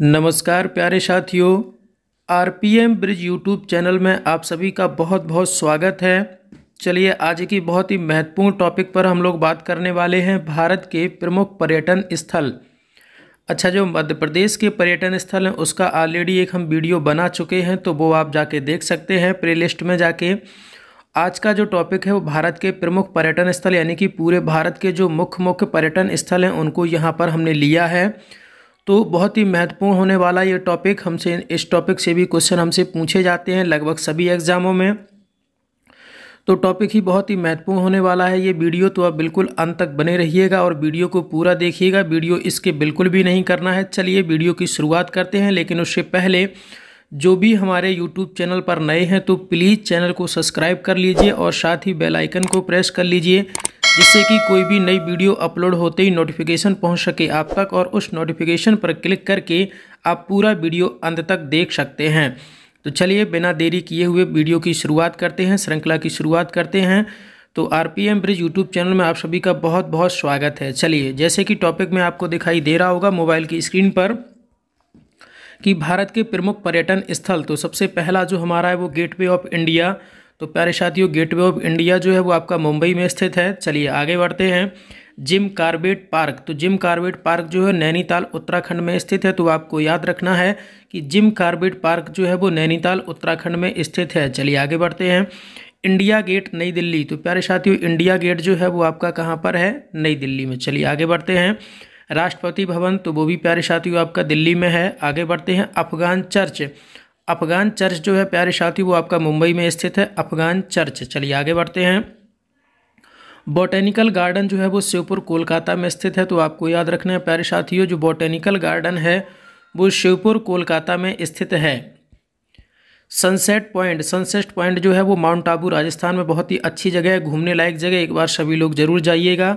नमस्कार प्यारे साथियों R P M Brij YouTube channel में आप सभी का बहुत बहुत स्वागत है चलिए आज की बहुत ही महत्वपूर्ण टॉपिक पर हम लोग बात करने वाले हैं भारत के प्रमुख पर्यटन स्थल अच्छा जो मध्य प्रदेश के पर्यटन स्थल हैं उसका ऑलरेडी एक हम वीडियो बना चुके हैं तो वो आप जाके देख सकते हैं प्ले लिस्ट में जाके आज का जो टॉपिक है वो भारत के प्रमुख पर्यटन स्थल यानी कि पूरे भारत के जो मुख्य मुख्य पर्यटन स्थल हैं उनको यहाँ पर हमने लिया है तो बहुत ही महत्वपूर्ण होने वाला ये टॉपिक हमसे इस टॉपिक से भी क्वेश्चन हमसे पूछे जाते हैं लगभग सभी एग्ज़ामों में तो टॉपिक ही बहुत ही महत्वपूर्ण होने वाला है ये वीडियो तो आप बिल्कुल अंत तक बने रहिएगा और वीडियो को पूरा देखिएगा वीडियो इसके बिल्कुल भी नहीं करना है चलिए वीडियो की शुरुआत करते हैं लेकिन उससे पहले जो भी हमारे YouTube चैनल पर नए हैं तो प्लीज़ चैनल को सब्सक्राइब कर लीजिए और साथ ही बेल आइकन को प्रेस कर लीजिए जिससे कि कोई भी नई वीडियो अपलोड होते ही नोटिफिकेशन पहुंच सके आप तक और उस नोटिफिकेशन पर क्लिक करके आप पूरा वीडियो अंत तक देख सकते हैं तो चलिए बिना देरी किए हुए वीडियो की शुरुआत करते हैं श्रृंखला की शुरुआत करते हैं तो R P M Brij YouTube channel में आप सभी का बहुत बहुत स्वागत है चलिए जैसे कि टॉपिक में आपको दिखाई दे रहा होगा मोबाइल की स्क्रीन पर कि भारत के प्रमुख पर्यटन स्थल तो सबसे पहला जो हमारा है वो गेटवे ऑफ इंडिया तो प्यारे साथियों गेटवे ऑफ इंडिया जो है वो आपका मुंबई में स्थित है चलिए आगे बढ़ते हैं जिम कार्बेट पार्क तो जिम कार्बेट पार्क जो है नैनीताल उत्तराखंड में स्थित है तो आपको याद रखना है कि जिम कार्बेट पार्क जो है वो नैनीताल उत्तराखंड में स्थित है चलिए आगे बढ़ते हैं इंडिया गेट नई दिल्ली तो प्यारे साथियों इंडिया गेट जो है वो आपका कहाँ पर है नई दिल्ली में चलिए आगे बढ़ते हैं राष्ट्रपति भवन तो वो भी प्यारे साथियों आपका दिल्ली में है आगे बढ़ते हैं अफगान चर्च अफगान चर्च जो है प्यारे साथी वो आपका मुंबई में स्थित है अफगान चर्च चलिए आगे बढ़ते हैं बॉटेनिकल गार्डन जो है वो शिवपुर कोलकाता में स्थित है तो आपको याद रखना है प्यारे साथियों जो बॉटेनिकल गार्डन है वो शिवपुर कोलकाता में स्थित है सनसेट पॉइंट सनसेट पॉइंट जो है वो माउंट आबू राजस्थान में बहुत ही अच्छी जगह है घूमने लायक जगह एक बार सभी लोग जरूर जाइएगा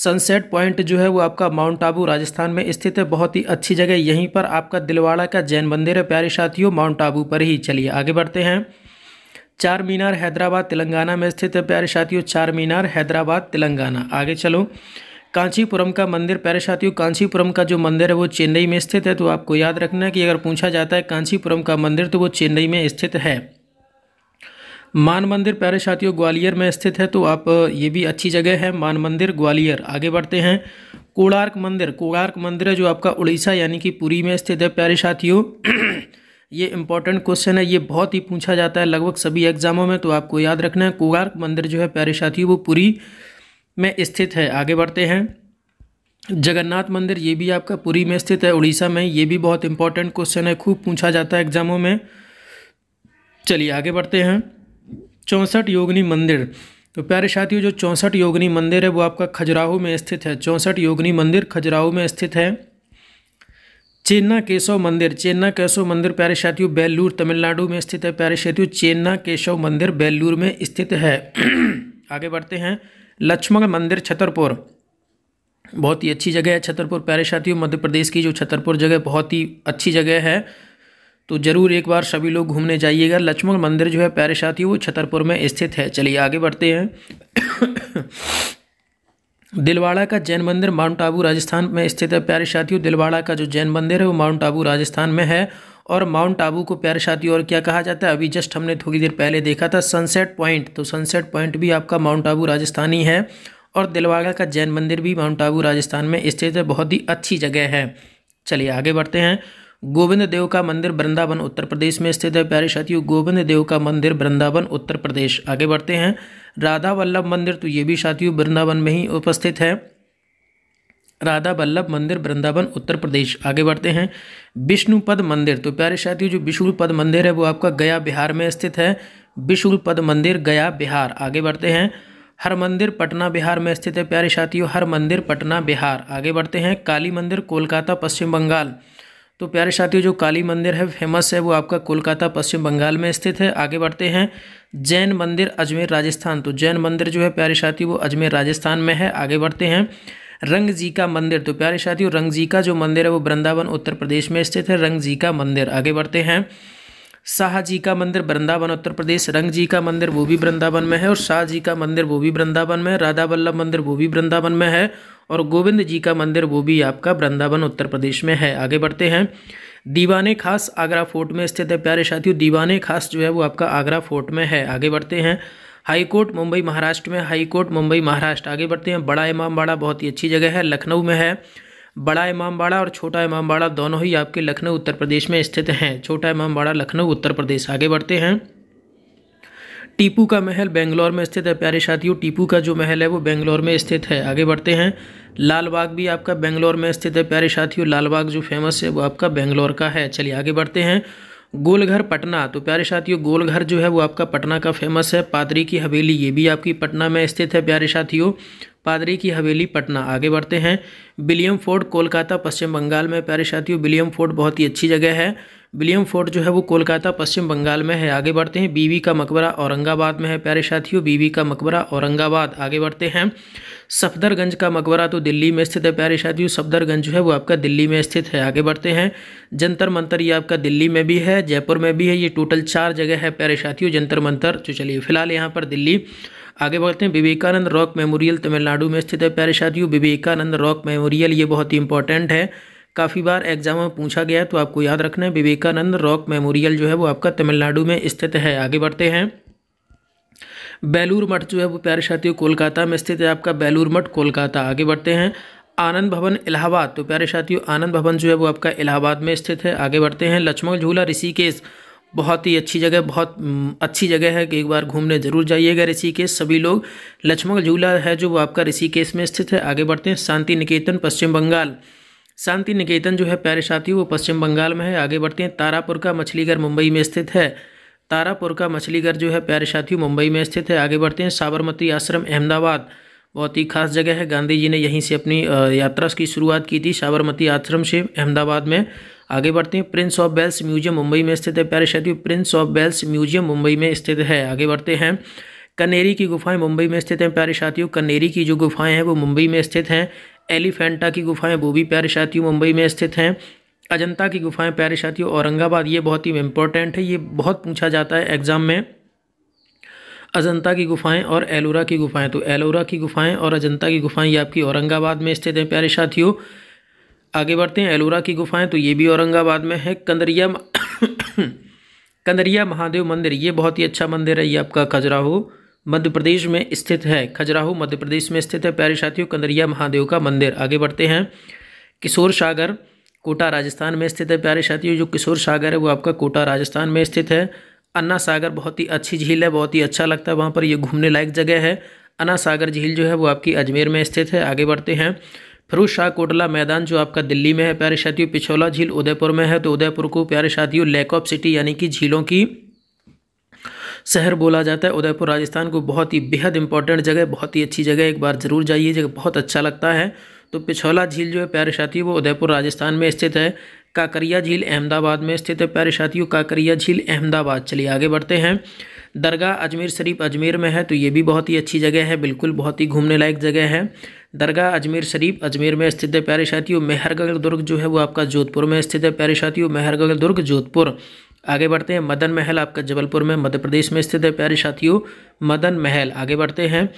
सनसेट पॉइंट जो है वो आपका माउंट आबू राजस्थान में स्थित है बहुत ही अच्छी जगह यहीं पर आपका दिलवाड़ा का जैन मंदिर है प्यारे साथियों माउंट आबू पर ही चलिए आगे बढ़ते हैं चार मीनार हैदराबाद तेलंगाना में स्थित है प्यारे साथियों चार मीनार हैदराबाद तेलंगाना आगे चलो कांचीपुरम का मंदिर प्यारे साथियों कांचीपुरम का जो मंदिर है वो चेन्नई में स्थित है तो आपको याद रखना है कि अगर पूछा जाता है कांचीपुरम का मंदिर तो वो चेन्नई में स्थित है मान मंदिर प्यारे साथियों ग्वालियर में स्थित है तो आप ये भी अच्छी जगह है मान मंदिर ग्वालियर आगे बढ़ते हैं कोणार्क मंदिर कोणार्क मंदिर है जो आपका उड़ीसा यानी कि पुरी में स्थित है प्यारे साथियों ये इंपॉर्टेंट क्वेश्चन है ये बहुत ही पूछा जाता है लगभग सभी एग्जामों में तो आपको याद रखना है कोणार्क मंदिर जो है प्यारे साथियों वो पुरी में स्थित है आगे बढ़ते हैं जगन्नाथ मंदिर ये भी आपका पुरी में स्थित है उड़ीसा में ये भी बहुत इंपॉर्टेंट क्वेश्चन है खूब पूछा जाता है एग्जामों में चलिए आगे बढ़ते हैं चौंसठ योगनी मंदिर तो प्यारे साथियों जो चौंसठ योगनी मंदिर है वो आपका खजुराहो में स्थित है चौंसठ योगनी मंदिर खजुराहो में स्थित है चेन्ना केशव मंदिर चेन्ना केशव मंदिर प्यारे साथियों बेल्लूर तमिलनाडु में स्थित है प्यारे साथियों चेन्ना केशव मंदिर बेल्लूर में स्थित है आगे बढ़ते हैं लक्ष्मण मंदिर छतरपुर बहुत ही अच्छी जगह है छतरपुर प्यारे साथियों मध्य प्रदेश की जो छतरपुर जगह बहुत ही अच्छी जगह है तो ज़रूर एक बार सभी लोग घूमने जाइएगा लक्ष्मण मंदिर जो है प्यारे साथी वो छतरपुर में स्थित है चलिए आगे बढ़ते हैं दिलवाड़ा का जैन मंदिर माउंट आबू राजस्थान में स्थित है प्यारे साथियों दिलवाड़ा का जो जैन मंदिर है वो माउंट आबू राजस्थान में है और माउंट आबू को प्यारे साथियों और क्या कहा जाता है अभी जस्ट हमने थोड़ी देर पहले देखा था सनसेट पॉइंट तो सनसेट पॉइंट भी आपका माउंट आबू राजस्थान ही है और दिलवाड़ा का जैन मंदिर भी माउंट आबू राजस्थान में स्थित है बहुत ही अच्छी जगह है चलिए आगे बढ़ते हैं गोविंद देव का मंदिर वृंदावन उत्तर प्रदेश में स्थित है प्यारे साथियों गोविंद देव का मंदिर वृंदावन उत्तर प्रदेश आगे बढ़ते हैं राधा वल्लभ मंदिर तो ये भी साथियों वृंदावन में ही उपस्थित है राधा वल्लभ मंदिर वृंदावन उत्तर प्रदेश आगे बढ़ते हैं विष्णुपद मंदिर तो प्यारे साथियों जो विष्णुपद मंदिर है वो आपका गया बिहार में स्थित है विष्णुपद मंदिर गया बिहार आगे बढ़ते हैं हर मंदिर पटना बिहार में स्थित है प्यारे साथियों हर मंदिर पटना बिहार आगे बढ़ते हैं काली मंदिर कोलकाता पश्चिम बंगाल तो प्यारे साथियों जो काली मंदिर है फेमस है वो आपका कोलकाता पश्चिम बंगाल में स्थित है आगे बढ़ते हैं जैन मंदिर अजमेर राजस्थान तो जैन मंदिर जो है प्यारे साथियों वो अजमेर राजस्थान में है आगे बढ़ते हैं रंग जी का मंदिर तो प्यारे साथियों रंग जी का जो मंदिर है वो वृंदावन उत्तर प्रदेश में स्थित है रंग जी का मंदिर आगे बढ़ते हैं शाह जी का मंदिर वृंदावन उत्तर प्रदेश रंग जी का मंदिर वो भी वृंदावन में है और शाह जी का मंदिर वो भी वृंदावन में है राधा वल्लभ मंदिर वो भी वृंदावन में है और गोविंद जी का मंदिर वो भी आपका वृंदावन उत्तर प्रदेश में है आगे बढ़ते हैं दीवाने खास आगरा फोर्ट में स्थित है प्यारे साथियों दीवाने खास जो है वो आपका आगरा फोर्ट में है आगे बढ़ते हैं हाई कोर्ट मुंबई महाराष्ट्र में हाई कोर्ट मुंबई महाराष्ट्र आगे बढ़ते हैं बड़ा इमाम बाड़ा बहुत ही अच्छी जगह है लखनऊ में है बड़ा इमामबाड़ा और छोटा इमामबाड़ा दोनों ही आपके लखनऊ उत्तर प्रदेश में स्थित हैं छोटा इमामबाड़ा लखनऊ उत्तर प्रदेश आगे बढ़ते हैं टीपू का महल बेंगलोर में स्थित है प्यारे साथियों टीपू का जो महल है वो बेंगलोर में स्थित है आगे बढ़ते हैं लाल बाग भी आपका बेंगलोर में स्थित है प्यारे साथियों लाल बाग जो फेमस है वो आपका बेंगलोर का है चलिए आगे बढ़ते हैं गोलघर पटना तो प्यारे साथियों गोलघर जो है वो आपका पटना का फेमस है पादरी की हवेली ये भी आपकी पटना में स्थित है प्यारे साथियों पादरी की हवेली पटना आगे बढ़ते हैं विलियम फोर्ट कोलकाता पश्चिम बंगाल में प्यारे साथियों विलियम फोर्ट बहुत ही अच्छी जगह है विलियम फोर्ट जो है वो कोलकाता पश्चिम बंगाल में है आगे बढ़ते हैं बीवी का मकबरा औरंगाबाद में है प्यारे साथियों बीवी का मकबरा औरंगाबाद आगे बढ़ते हैं सफदरगंज का मकबरा तो दिल्ली में स्थित है प्यारे साथियों सफदरगंज जो है वो आपका दिल्ली में स्थित है आगे बढ़ते हैं जंतर मंतर ये आपका दिल्ली में भी है जयपुर में भी है ये टोटल चार जगह है प्यारे साथियों जंतर मंतर जो तो चलिए फिलहाल यहाँ पर दिल्ली आगे बढ़ते हैं विवेकानंद रॉक मेमोरियल तमिलनाडु में स्थित है प्यारे साथियों विवेकानंद रॉक मेमोरियल ये बहुत ही इंपॉर्टेंट है काफ़ी बार एग्जाम में पूछा गया तो आपको याद रखना है विवेकानंद रॉक मेमोरियल जो है वो आपका तमिलनाडु में स्थित है आगे बढ़ते हैं बेलूर मठ जो है वो प्यारे साथियों कोलकाता में स्थित है आपका बेलूर मठ कोलकाता आगे बढ़ते हैं आनंद भवन इलाहाबाद तो प्यारे साथियों आनंद भवन जो है वो आपका इलाहाबाद में स्थित है आगे बढ़ते हैं लक्ष्मण झूला ऋषिकेश बहुत ही अच्छी जगह बहुत अच्छी जगह है कि एक बार घूमने जरूर जाइएगा ऋषिकेश सभी लोग लक्ष्मण झूला है जो वो आपका ऋषिकेश में स्थित है आगे बढ़ते हैं शांति निकेतन पश्चिम बंगाल शांति निकेतन जो है प्यारे साथियों वो पश्चिम बंगाल में है आगे बढ़ते हैं तारापुर का मछलीघर मुंबई में स्थित है तारापुर का मछलीघर जो है प्यारे साथियों मुंबई में स्थित है आगे बढ़ते हैं साबरमती आश्रम अहमदाबाद बहुत ही खास जगह है गांधी जी ने यहीं से अपनी यात्रा की शुरुआत की थी साबरमती आश्रम से अहमदाबाद में आगे बढ़ते हैं prince of Wales museum Mumbai में स्थित है प्यारे साथियों prince of Wales museum Mumbai में स्थित है आगे बढ़ते हैं कनेरी की गुफाएं मुंबई में स्थित हैं प्यारे साथियों कनेरी की जो गुफाएं हैं वो मुंबई में स्थित हैं एलिफेंटा की गुफाएं वो भी प्यारे साथियों मुंबई में स्थित हैं अजंता की गुफाएं साथियों औरंगाबाद ये बहुत ही इम्पोर्टेंट है ये बहुत पूछा जाता है एग्ज़ाम में अजंता की गुफाएं और एलोरा की गुफाएं तो एलोरा की गुफाएं और अजंता की गुफाएं ये आपकी औरंगाबाद में स्थित हैं प्यारे साथियों आगे बढ़ते हैं एलोरा की गुफाएं तो ये भी औरंगाबाद में है कंदरिया कंदरिया महादेव मंदिर ये बहुत ही अच्छा मंदिर है ये आपका खजुराहो मध्य प्रदेश में स्थित है खजुराहो मध्य प्रदेश में स्थित है प्यारे साथियों कंदरिया महादेव का मंदिर आगे बढ़ते हैं किशोर सागर कोटा राजस्थान में स्थित है प्यारे साथियों जो किशोर सागर है वो आपका कोटा राजस्थान में स्थित है अन्ना सागर बहुत ही अच्छी झील है बहुत ही अच्छा लगता है वहाँ पर ये घूमने लायक जगह है अन्ना सागर झील जो है वो आपकी अजमेर में स्थित है आगे बढ़ते हैं फिरोज शाह कोटला मैदान जो आपका दिल्ली में है प्यारे साथियों पिछौला झील उदयपुर में है तो उदयपुर को प्यारे साथियों लैक ऑफ सिटी यानी कि झीलों की शहर बोला जाता है उदयपुर राजस्थान को बहुत ही बेहद इंपॉर्टेंट जगह बहुत ही अच्छी जगह एक बार ज़रूर जाइए जगह बहुत अच्छा लगता है तो पिछौला झील जो है प्यारे साथियों वो उदयपुर राजस्थान में स्थित है काकरिया झील अहमदाबाद में स्थित है प्यारे साथियों काकरिया झील अहमदाबाद चलिए आगे बढ़ते हैं दरगाह अजमेर शरीफ अजमेर में है तो ये भी बहुत ही अच्छी जगह है बिल्कुल बहुत ही घूमने लायक जगह है दरगाह अजमेर शरीफ अजमेर में स्थित है प्यारे साथियों मेहरगढ़ दुर्ग जो है वो आपका जोधपुर में स्थित है प्यारे साथियों मेहरगढ़ दुर्ग जोधपुर आगे बढ़ते हैं मदन महल आपका जबलपुर में मध्य प्रदेश में स्थित है प्यारे साथियों मदन महल आगे बढ़ते हैं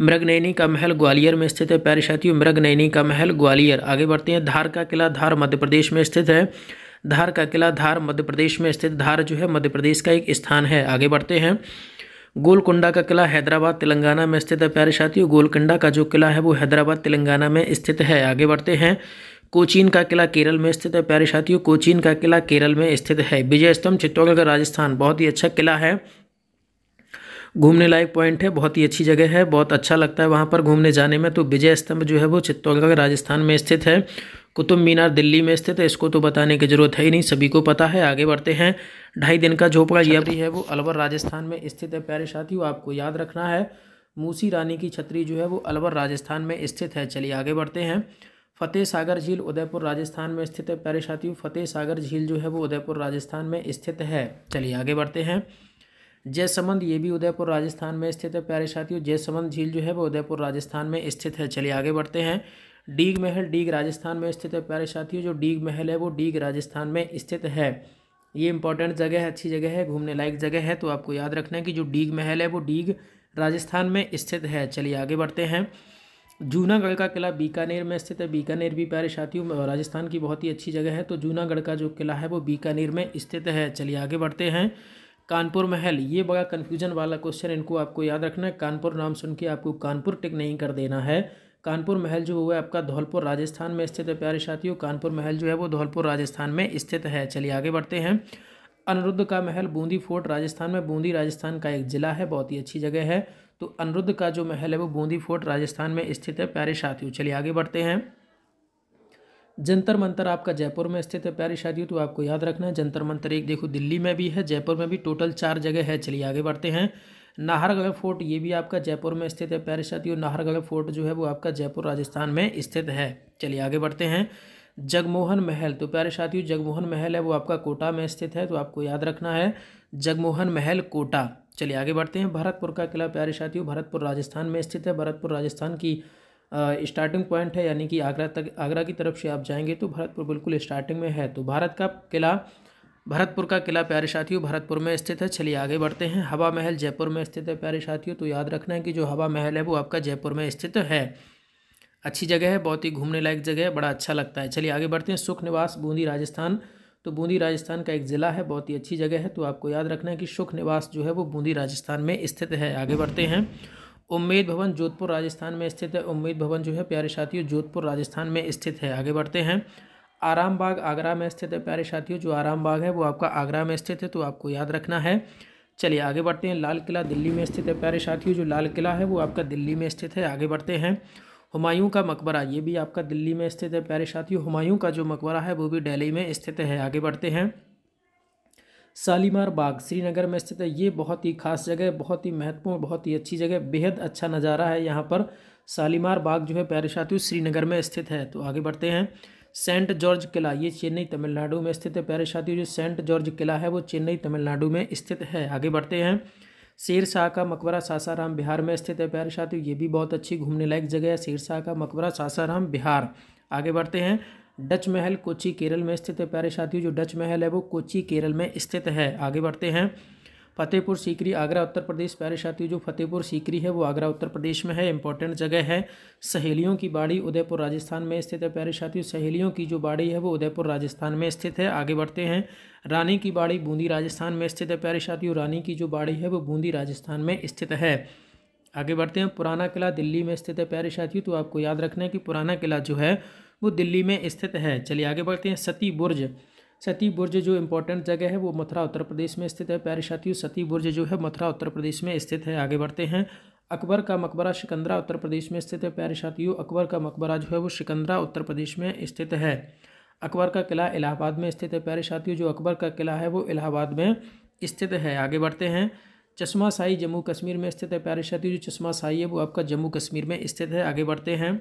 मृगनैनी का महल ग्वालियर में स्थित है प्यारे साथियों मृगनैनी का महल ग्वालियर आगे बढ़ते हैं धार का किला धार मध्य प्रदेश में स्थित है धार का किला धार मध्य प्रदेश में स्थित धार जो है मध्य प्रदेश का एक स्थान है आगे बढ़ते हैं गोलकुंडा का किला हैदराबाद तेलंगाना में स्थित है प्यारे साथियों गोलकुंडा का जो किला है वो हैदराबाद तेलंगाना में स्थित है आगे बढ़ते हैं कोचीन का किला केरल में स्थित है प्यारे साथियों कोचीन का किला केरल में स्थित है विजय स्तंभ चित्तौड़गढ़ राजस्थान बहुत ही अच्छा किला है घूमने लायक पॉइंट है बहुत ही अच्छी जगह है बहुत अच्छा लगता है वहाँ पर घूमने जाने में तो विजय स्तंभ जो है वो चित्तौड़गढ़ राजस्थान में स्थित है कुतुब मीनार दिल्ली में स्थित है इसको तो बताने की जरूरत है ही नहीं सभी को पता है आगे बढ़ते हैं ढाई दिन का झोपड़ा यह भी है वो अलवर राजस्थान में स्थित है प्यारे साथियों आपको याद रखना है मूसी रानी की छतरी जो है वो अलवर राजस्थान में स्थित है चलिए आगे बढ़ते हैं फ़तेह सागर झील उदयपुर राजस्थान में स्थित है प्यारे साथियों फ़तेह सागर झील जो है वो उदयपुर राजस्थान में स्थित है चलिए आगे बढ़ते हैं जयसमंद ये भी उदयपुर राजस्थान में स्थित है प्यारे साथियों जयसमंद झील जो है वो उदयपुर राजस्थान में स्थित है चलिए आगे बढ़ते हैं डीग महल डीग राजस्थान में स्थित है प्यारे साथियों जो डीग महल है वो डीग राजस्थान में स्थित है ये इंपॉर्टेंट जगह है अच्छी जगह है घूमने लायक जगह है तो आपको याद रखना है कि जो डीग महल है वो डीग राजस्थान में स्थित है चलिए आगे बढ़ते हैं जूनागढ़ का किला बीकानेर में स्थित है बीकानेर भी प्यारे साथियों राजस्थान की बहुत ही अच्छी जगह है तो जूनागढ़ का जो किला है वो बीकानेर में स्थित है चलिए आगे बढ़ते हैं कानपुर महल ये बड़ा कन्फ्यूजन वाला क्वेश्चन इनको आपको याद रखना है कानपुर नाम सुन के आपको कानपुर टिक नहीं कर देना है कानपुर महल जो हुआ है आपका धौलपुर राजस्थान में स्थित है प्यारे साथियों कानपुर महल जो है वो धौलपुर राजस्थान में स्थित है चलिए आगे बढ़ते हैं अनिरुद्ध का महल बूंदी फोर्ट राजस्थान में बूंदी राजस्थान का एक ज़िला है बहुत ही अच्छी जगह है तो अनिरुद्ध का जो महल है वो बूंदी फोर्ट राजस्थान में स्थित है प्यारे साथियों चलिए आगे बढ़ते हैं जंतर मंतर आपका जयपुर में स्थित है प्यारे साथियों तो आपको याद रखना है जंतर मंतर एक देखो दिल्ली में भी है जयपुर में भी टोटल चार जगह है चलिए आगे बढ़ते हैं नाहरगढ़ फोर्ट ये भी आपका जयपुर में स्थित है प्यारे साथियों नाहरगढ़ फोर्ट जो है वो आपका जयपुर राजस्थान में स्थित है चलिए आगे बढ़ते हैं जगमोहन महल तो प्यारे साथियों जगमोहन महल है वो आपका कोटा में स्थित है तो आपको याद रखना है जगमोहन महल कोटा चलिए आगे बढ़ते हैं भरतपुर का किला प्यारे साथियों भरतपुर राजस्थान में स्थित है भरतपुर राजस्थान की स्टार्टिंग पॉइंट है यानी कि आगरा तक आगरा की तरफ से आप जाएंगे तो भरतपुर बिल्कुल स्टार्टिंग में है तो भारत का किला भरतपुर का किला प्यारे साथियों भरतपुर में स्थित है चलिए आगे बढ़ते हैं हवा महल जयपुर में स्थित है प्यारे साथियों तो याद रखना है कि जो हवा महल है वो आपका जयपुर में स्थित है अच्छी जगह है बहुत ही घूमने लायक जगह है बड़ा अच्छा लगता है चलिए आगे बढ़ते हैं सुख निवास बूंदी राजस्थान तो बूंदी राजस्थान का एक ज़िला है बहुत ही अच्छी जगह है तो आपको याद रखना है कि सुख निवास जो है वो बूंदी राजस्थान में स्थित है आगे बढ़ते हैं उम्मीद भवन जोधपुर राजस्थान में स्थित है उम्मीद भवन जो है प्यारे साथियों जोधपुर राजस्थान में स्थित है आगे बढ़ते हैं आराम बाग आगरा में स्थित है प्यारे साथियों जो आराम बाग है वो आपका आगरा में स्थित है तो आपको याद रखना है चलिए आगे बढ़ते हैं लाल किला दिल्ली में स्थित है प्यारे साथियों जो लाल किला है वो आपका दिल्ली में स्थित है आगे बढ़ते हैं हुमायूं का मकबरा ये भी आपका दिल्ली में स्थित है प्यारे साथियों हुमायूं का जो मकबरा है वो भी दिल्ली में स्थित है आगे बढ़ते हैं शालीमार बाग श्रीनगर में स्थित है ये बहुत ही खास जगह बहुत ही महत्वपूर्ण बहुत ही अच्छी जगह बेहद अच्छा नज़ारा है यहाँ पर शालीमार बाग जो है प्यारे साथियों श्रीनगर में स्थित है तो आगे बढ़ते हैं सेंट जॉर्ज किला ये चेन्नई तमिलनाडु में स्थित है प्यारे साथियों जो सेंट जॉर्ज किला है वो चेन्नई तमिलनाडु में स्थित है आगे बढ़ते हैं शेर शाह का मकबरा सासाराम बिहार में स्थित है प्यारे साथियों ये भी बहुत अच्छी घूमने लायक जगह है शेर शाह का मकबरा सासाराम बिहार आगे बढ़ते हैं डच महल कोची केरल में स्थित है प्यारे साथियों जो डच महल है वो कोची केरल में स्थित है आगे बढ़ते हैं फतेहपुर सीकरी आगरा उत्तर प्रदेश प्यारे साथियों जो फतेहपुर सीकरी है वो आगरा उत्तर प्रदेश में है इंपॉर्टेंट जगह है सहेलियों की बाड़ी उदयपुर राजस्थान में स्थित है प्यारे साथियों सहेलियों की जो बाड़ी है वो उदयपुर राजस्थान में स्थित है आगे बढ़ते हैं रानी की बाड़ी बूंदी राजस्थान में स्थित है प्यारे साथियों रानी की जो बाड़ी है वो बूंदी राजस्थान में स्थित है आगे बढ़ते हैं पुराना किला दिल्ली में स्थित है प्यारे साथियों तो आपको याद रखना है कि पुराना किला जो है वो दिल्ली में स्थित है चलिए आगे बढ़ते हैं सती बुर्ज सती बुर्ज जो इम्पोर्टेंट जगह है वो मथुरा उत्तर प्रदेश में स्थित है प्यारे साथियों सती बुर्ज जो है मथुरा उत्तर प्रदेश में स्थित है आगे बढ़ते हैं अकबर का मकबरा सिकंदरा उत्तर प्रदेश में स्थित है प्यारे साथियों अकबर का मकबरा जो है वो सिकंदरा उत्तर प्रदेश में स्थित है अकबर का किला इलाहाबाद में स्थित है प्यारे साथियों जो अकबर का किला है वो इलाहाबाद में स्थित है आगे बढ़ते हैं चश्मा साई जम्मू कश्मीर में स्थित है प्यारे साथियों जो चश्मा साई है वो आपका जम्मू कश्मीर में स्थित है आगे बढ़ते हैं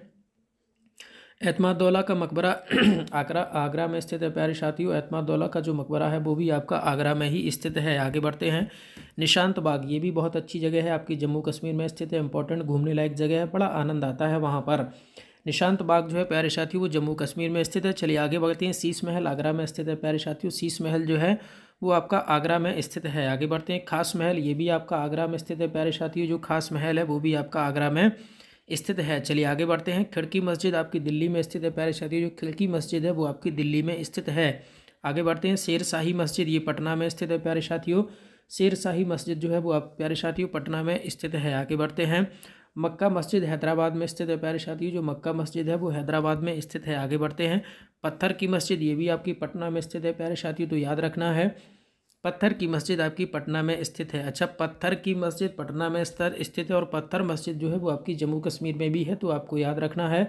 एतमादौला का मकबरा आगरा आगरा में स्थित है प्यारे साथियों एतमादौला का जो मकबरा है वो भी आपका आगरा में ही स्थित है आगे बढ़ते हैं निशांत बाग ये भी बहुत अच्छी जगह है आपकी जम्मू कश्मीर में स्थित है इंपॉर्टेंट घूमने लायक जगह है बड़ा आनंद आता है वहाँ पर निशांत बाग जो है प्यारे साथियों वो जम्मू कश्मीर में स्थित है चलिए आगे बढ़ते हैं शीश महल आगरा में स्थित है प्यारे साथियों शीश महल जो है वो आपका आगरा में स्थित है आगे बढ़ते हैं खास महल ये भी आपका आगरा में स्थित है प्यारे साथियों जो खास महल है वो भी आपका आगरा में स्थित है चलिए आगे बढ़ते हैं खिड़की मस्जिद आपकी दिल्ली में स्थित है प्यारे साथियों जो खिड़की मस्जिद है वो आपकी दिल्ली में स्थित है आगे बढ़ते हैं शेर शाही मस्जिद ये पटना में स्थित है प्यारे साथियों शेर शाही मस्जिद जो है वो आप प्यारे साथियों पटना में स्थित है आगे बढ़ते हैं मक्का मस्जिद हैदराबाद में स्थित है प्यारे साथियों जो मक्का मस्जिद है वो हैदराबाद में स्थित है आगे बढ़ते हैं पत्थर की मस्जिद ये भी आपकी पटना में स्थित है प्यारे साथियों तो याद रखना है पत्थर की मस्जिद आपकी पटना में स्थित है अच्छा पत्थर की मस्जिद पटना में स्तर स्थित है और पत्थर मस्जिद जो है वो आपकी जम्मू कश्मीर में भी है तो आपको याद रखना है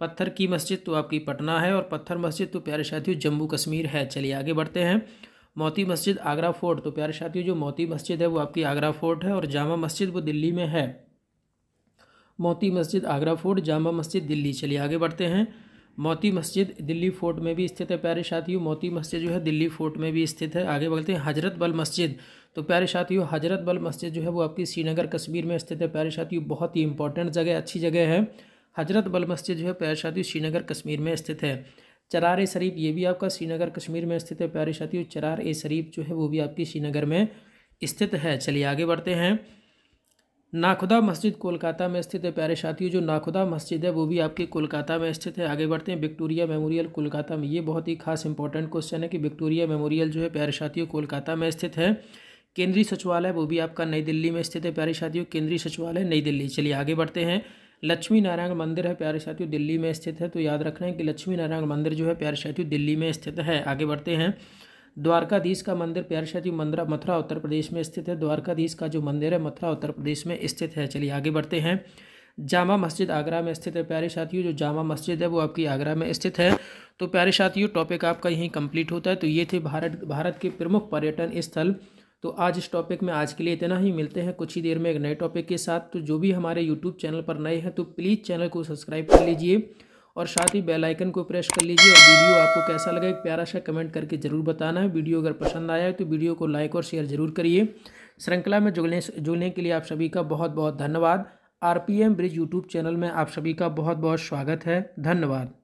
पत्थर की मस्जिद तो आपकी पटना है और पत्थर मस्जिद तो प्यारे साथियों जम्मू कश्मीर है चलिए आगे बढ़ते हैं मोती मस्जिद आगरा फोर्ट तो प्यारे साथियों जो मोती मस्जिद है वो आपकी आगरा फोर्ट है और जामा मस्जिद वो दिल्ली में है मोती मस्जिद आगरा फोर्ट जामा मस्जिद दिल्ली चलिए आगे बढ़ते हैं मोती मस्जिद दिल्ली फोर्ट में भी स्थित है प्यारे साथियों मोती मस्जिद जो है दिल्ली फोर्ट में भी स्थित है आगे बोलते हैं हजरत बल मस्जिद तो प्यारे साथियों हजरत बल मस्जिद जो है वो आपकी श्रीनगर कश्मीर में स्थित है प्यारे साथियों बहुत ही इंपॉर्टेंट जगह अच्छी जगह है हजरत बल मस्जिद जो है प्यारे साथियों श्रीनगर कश्मीर में स्थित है चरार ए शरीफ ये भी आपका श्रीनगर कश्मीर में स्थित है प्यारे साथियों चरार ए शरीफ जो है वो भी आपकी श्रीनगर में स्थित है चलिए आगे बढ़ते हैं नाखुदा मस्जिद कोलकाता में स्थित है प्यारे साथियों जो नाखुदा मस्जिद है वो भी आपके कोलकाता में स्थित है आगे बढ़ते हैं विक्टोरिया मेमोरियल कोलकाता में ये बहुत ही खास इंपॉर्टेंट क्वेश्चन है कि विक्टोरिया मेमोरियल जो है प्यारे साथियों कोलकाता में स्थित है केंद्रीय सचिवालय वो भी आपका नई दिल्ली में स्थित है प्यारे साथियों केंद्रीय सचिवालय नई दिल्ली चलिए आगे बढ़ते हैं लक्ष्मी नारायण मंदिर है प्यारे साथियों दिल्ली में स्थित है तो याद रखना है कि लक्ष्मी नारायण मंदिर जो है प्यारे साथियों दिल्ली में स्थित है आगे बढ़ते हैं द्वारकाधीश का मंदिर प्यारशाह जी मंदिर मथुरा उत्तर प्रदेश में स्थित है द्वारकाधीश का जो मंदिर है मथुरा उत्तर प्रदेश में स्थित है चलिए आगे बढ़ते हैं जामा मस्जिद आगरा में स्थित है प्यारे साथियों जो जामा मस्जिद है वो आपकी आगरा में स्थित है तो प्यारे साथियों टॉपिक आपका यहीं कंप्लीट होता है तो ये थे भारत भारत के प्रमुख पर्यटन स्थल तो आज इस टॉपिक में आज के लिए इतना ही मिलते हैं कुछ ही देर में एक नए टॉपिक के साथ तो जो भी हमारे यूट्यूब चैनल पर नए हैं तो प्लीज़ चैनल को सब्सक्राइब कर लीजिए और साथ ही बेल आइकन को प्रेस कर लीजिए और वीडियो आपको कैसा लगा एक प्यारा सा कमेंट करके ज़रूर बताना है वीडियो अगर पसंद आया है तो वीडियो को लाइक और शेयर ज़रूर करिए श्रृंखला में जुड़ने जुड़ने के लिए आप सभी का बहुत बहुत धन्यवाद आर ब्रिज यूट्यूब चैनल में आप सभी का बहुत बहुत स्वागत है धन्यवाद